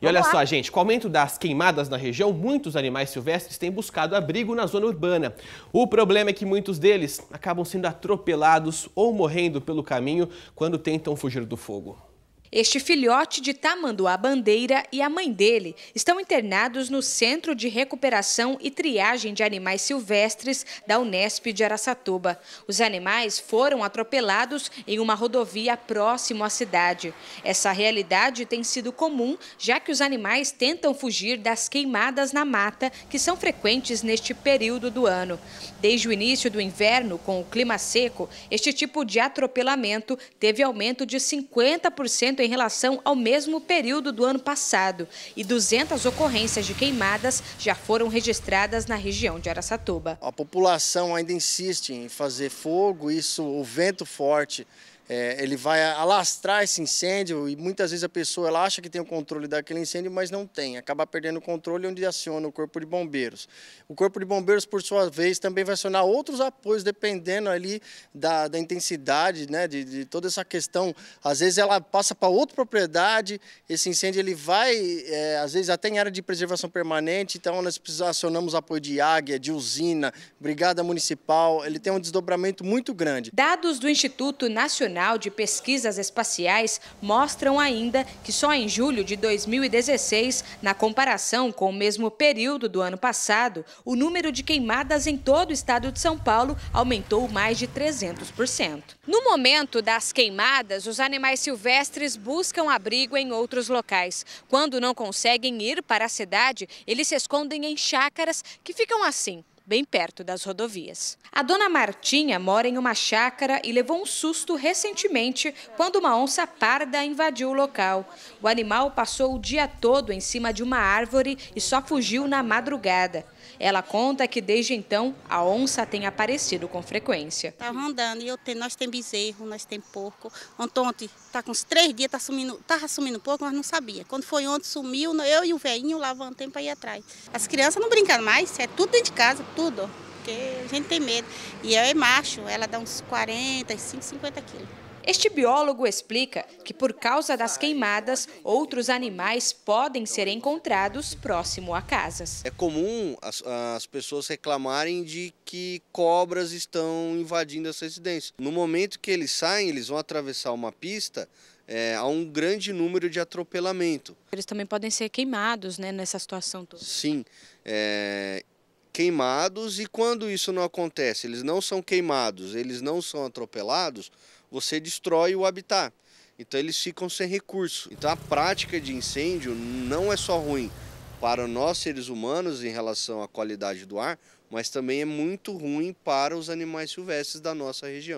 E olha só, gente, com o aumento das queimadas na região, muitos animais silvestres têm buscado abrigo na zona urbana. O problema é que muitos deles acabam sendo atropelados ou morrendo pelo caminho quando tentam fugir do fogo. Este filhote de tamanduá bandeira e a mãe dele estão internados no Centro de Recuperação e Triagem de Animais Silvestres da Unesp de Araçatuba. Os animais foram atropelados em uma rodovia próximo à cidade. Essa realidade tem sido comum, já que os animais tentam fugir das queimadas na mata, que são frequentes neste período do ano. Desde o início do inverno, com o clima seco, este tipo de atropelamento teve aumento de 50% em relação ao mesmo período do ano passado e 200 ocorrências de queimadas já foram registradas na região de Araçatuba. A população ainda insiste em fazer fogo, isso o vento forte é, ele vai alastrar esse incêndio e muitas vezes a pessoa ela acha que tem o controle daquele incêndio, mas não tem, acaba perdendo o controle onde aciona o corpo de bombeiros. O corpo de bombeiros, por sua vez, também vai acionar outros apoios, dependendo ali da, da intensidade, né, de, de toda essa questão. Às vezes ela passa para outra propriedade, esse incêndio ele vai, é, às vezes até em área de preservação permanente, então nós acionamos apoio de águia, de usina, brigada municipal, ele tem um desdobramento muito grande. Dados do Instituto Nacional Nacional de Pesquisas Espaciais mostram ainda que só em julho de 2016, na comparação com o mesmo período do ano passado, o número de queimadas em todo o estado de São Paulo aumentou mais de 300%. No momento das queimadas, os animais silvestres buscam abrigo em outros locais. Quando não conseguem ir para a cidade, eles se escondem em chácaras que ficam assim bem perto das rodovias. A dona Martinha mora em uma chácara e levou um susto recentemente quando uma onça parda invadiu o local. O animal passou o dia todo em cima de uma árvore e só fugiu na madrugada. Ela conta que desde então a onça tem aparecido com frequência. Tá andando e eu tenho, nós temos bezerro, nós temos porco. Ontem, ontem tá com uns três dias, tá sumindo, tava sumindo porco, nós não sabia. Quando foi ontem, sumiu, né? eu e o velhinho lavando tempo para ir atrás. As crianças não brincam mais, é tudo dentro de casa, tudo. Porque a gente tem medo. E eu é macho, ela dá uns 45, 50 quilos. Este biólogo explica que, por causa das queimadas, outros animais podem ser encontrados próximo a casas. É comum as, as pessoas reclamarem de que cobras estão invadindo as residências. No momento que eles saem, eles vão atravessar uma pista, é, há um grande número de atropelamento. Eles também podem ser queimados né, nessa situação toda. Sim, é, queimados e quando isso não acontece, eles não são queimados, eles não são atropelados, você destrói o habitat. Então eles ficam sem recurso. Então a prática de incêndio não é só ruim para nós seres humanos em relação à qualidade do ar, mas também é muito ruim para os animais silvestres da nossa região.